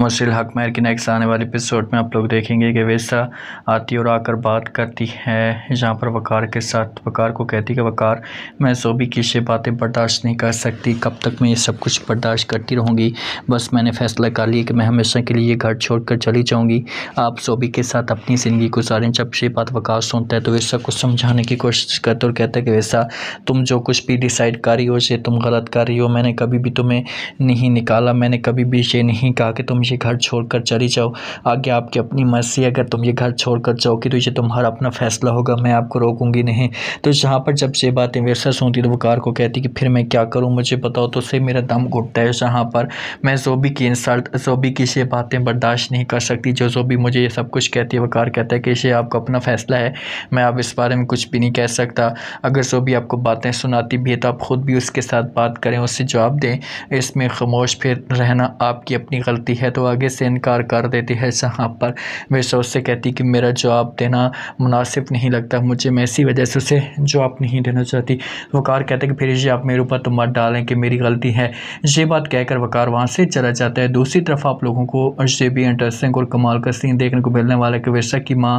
मुशील हक महर की नेक्स्ट आने वाली एपिसोड में आप लोग देखेंगे कि वैसा आती और आकर बात करती है जहाँ पर वकार के साथ वकार को कहती है कि वकार मैं सोबी की से बातें बर्दाश्त नहीं कर सकती कब तक मैं ये सब कुछ बर्दाश्त करती रहूँगी बस मैंने फैसला कर लिया कि मैं हमेशा के लिए ये घर छोड़ कर चली जाऊँगी आप सोबी के साथ अपनी ज़िंदगी गुजारें जब से बात वकार सुनता है तो वैसा कुछ समझाने की कोशिश करते और कहते हैं कि वैसा तुम जो कुछ भी डिसाइड कर रही हो ये तुम गलत कर रही हो मैंने कभी भी तुम्हें नहीं निकाला मैंने कभी भी ये नहीं कहा कि तुम ये घर छोड़कर चली जाओ आगे आपकी अपनी मर्ज़ी अगर तुम ये घर छोड़कर जाओगे तो ये तुम्हारा अपना फ़ैसला होगा मैं आपको रोकूंगी नहीं तो जहाँ पर जब ये बातें वैसा सुनती तो वो कार को कहती कि फिर मैं क्या करूँ मुझे बताओ तो उससे मेरा दम घुटता है जहाँ पर मैं जोबी की इंसल्ट जोबी की ये बातें बर्दाश्त नहीं कर सकती जो जोबी मुझे ये सब कुछ कहती है वो कार कहता है कि ये आपका अपना फ़ैसला है मैं आप इस बारे में कुछ भी नहीं कह सकता अगर जोबी आपको बातें सुनाती भी है तो आप ख़ुद भी उसके साथ बात करें उससे जवाब दें इसमें खामोश फिर रहना आपकी अपनी गलती है तो तो आगे से इनकार कर देती है जहाँ पर वे सोच से कहती कि मेरा जवाब देना मुनासिब नहीं लगता मुझे मैं इसी वजह से उसे जवाब नहीं देना चाहती वकार कहते कि फिर आप मेरे ऊपर तो मत डालें कि मेरी गलती है ये बात कहकर वकार वहाँ से चला जाता है दूसरी तरफ आप लोगों को ये भी इंटरेस्टिंग और कमाल का सीन देखने को मिलने वाला है कि वैसा की माँ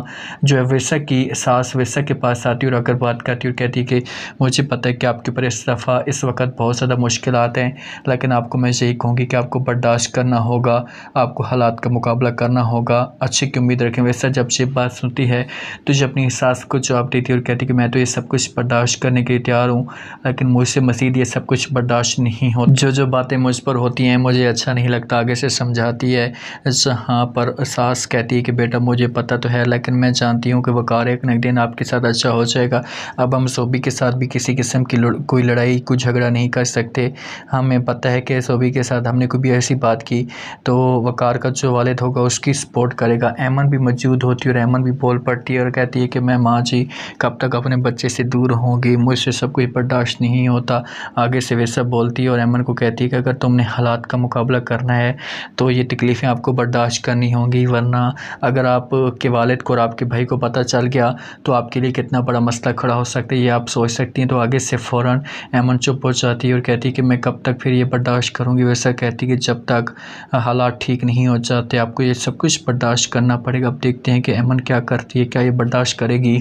जो है वैसा की सास वैसा के पास आती और अगर बात करती और कहती कि मुझे पता है कि आपके ऊपर इस दफ़ा इस वक्त बहुत ज़्यादा मुश्किल हैं लेकिन आपको मैं यही कहूँगी कि आपको बर्दाश्त करना होगा आपको हालात का मुकाबला करना होगा अच्छे की उम्मीद रखें वैसा जब से बात सुनती है तो जब अपनी सास को जवाब देती है और कहती है कि मैं तो ये सब कुछ बर्दाश्त करने के लिए तैयार हूँ लेकिन मुझसे मसीद ये सब कुछ बर्दाश्त नहीं हो जो जो बातें मुझ पर होती हैं मुझे अच्छा नहीं लगता आगे से समझाती है जहाँ पर सास कहती है कि बेटा मुझे पता तो है लेकिन मैं जानती हूँ कि वकार एक दिन आपके साथ अच्छा हो जाएगा अब हम सोबी के साथ भी किसी किस्म की लड़, कोई लड़ाई कोई झगड़ा नहीं कर सकते हमें पता है कि सोबी के साथ हमने कोई भी ऐसी बात की तो वकार का जो वालद होगा उसकी सपोर्ट करेगा एमन भी मौजूद होती है और एमन भी बोल पड़ती है और कहती है कि मैं माँ जी कब तक अपने बच्चे से दूर होंगी मुझसे सब कोई बर्दाश्त नहीं होता आगे से वे सब बोलती है और एमन को कहती है कि अगर तुमने हालात का मुकाबला करना है तो ये तकलीफ़ें आपको बर्दाश्त करनी होंगी वरना अगर आपके वालद को और आपके भाई को पता चल गया तो आपके लिए कितना बड़ा मसला खड़ा हो सकता है ये आप सोच सकती हैं तो आगे से फ़ौर एमन चुप हो जाती है और कहती है कि मैं कब तक फिर ये बर्दाश्त करूँगी वैसा कहती है कि जब तक हालात ठीक ठीक नहीं हो जाते आपको ये सब कुछ बर्दाश्त करना पड़ेगा अब देखते हैं कि अमन क्या करती है क्या ये बर्दाश्त करेगी